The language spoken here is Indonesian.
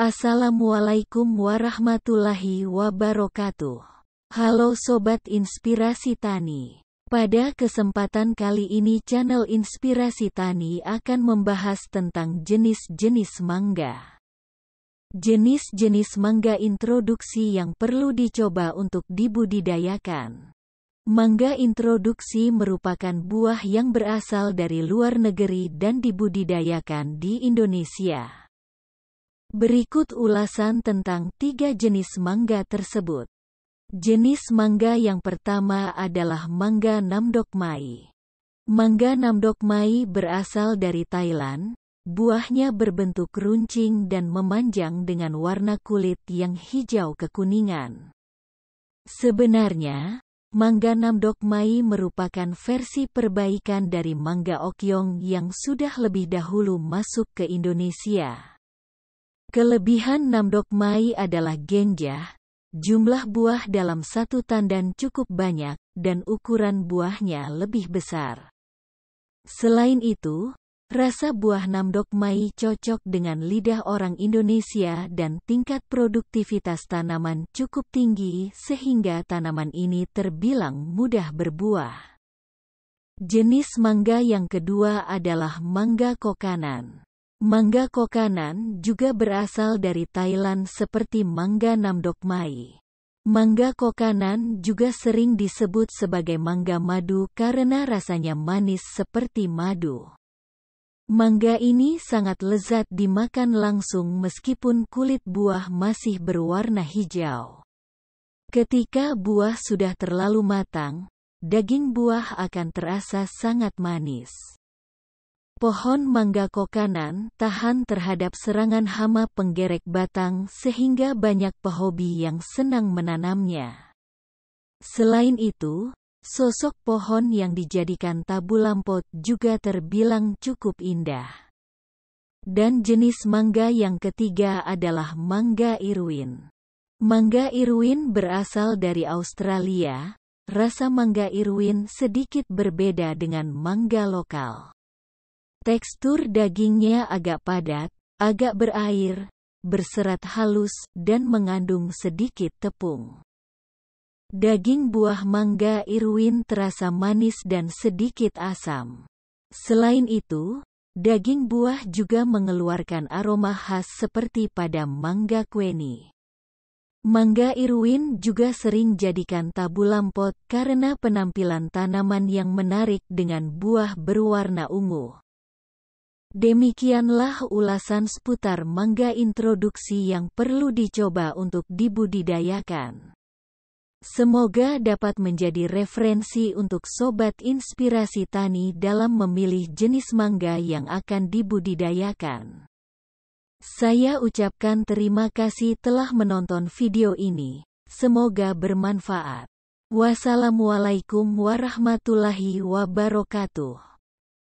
Assalamualaikum warahmatullahi wabarakatuh. Halo Sobat Inspirasi Tani. Pada kesempatan kali ini channel Inspirasi Tani akan membahas tentang jenis-jenis mangga. Jenis-jenis mangga introduksi yang perlu dicoba untuk dibudidayakan. Mangga introduksi merupakan buah yang berasal dari luar negeri dan dibudidayakan di Indonesia. Berikut ulasan tentang tiga jenis mangga tersebut. Jenis mangga yang pertama adalah mangga Mai. Mangga Mai berasal dari Thailand, Buahnya berbentuk runcing dan memanjang dengan warna kulit yang hijau kekuningan. Sebenarnya, mangga Mai merupakan versi perbaikan dari mangga okyong yang sudah lebih dahulu masuk ke Indonesia. Kelebihan Namdok Mai adalah genjah, jumlah buah dalam satu tandan cukup banyak, dan ukuran buahnya lebih besar. Selain itu, rasa buah Namdok Mai cocok dengan lidah orang Indonesia dan tingkat produktivitas tanaman cukup tinggi sehingga tanaman ini terbilang mudah berbuah. Jenis mangga yang kedua adalah mangga kokanan. Mangga kokanan juga berasal dari Thailand seperti mangga namdok mai. Mangga kokanan juga sering disebut sebagai mangga madu karena rasanya manis seperti madu. Mangga ini sangat lezat dimakan langsung meskipun kulit buah masih berwarna hijau. Ketika buah sudah terlalu matang, daging buah akan terasa sangat manis. Pohon mangga kokanan tahan terhadap serangan hama penggerek batang sehingga banyak pehobi yang senang menanamnya. Selain itu, sosok pohon yang dijadikan tabu lampot juga terbilang cukup indah. Dan jenis mangga yang ketiga adalah mangga irwin. Mangga irwin berasal dari Australia. Rasa mangga irwin sedikit berbeda dengan mangga lokal. Tekstur dagingnya agak padat, agak berair, berserat halus, dan mengandung sedikit tepung. Daging buah mangga Irwin terasa manis dan sedikit asam. Selain itu, daging buah juga mengeluarkan aroma khas seperti pada mangga kueni. Mangga Irwin juga sering jadikan tabu lampot karena penampilan tanaman yang menarik dengan buah berwarna ungu. Demikianlah ulasan seputar mangga introduksi yang perlu dicoba untuk dibudidayakan. Semoga dapat menjadi referensi untuk sobat inspirasi tani dalam memilih jenis mangga yang akan dibudidayakan. Saya ucapkan terima kasih telah menonton video ini. Semoga bermanfaat. Wassalamualaikum warahmatullahi wabarakatuh.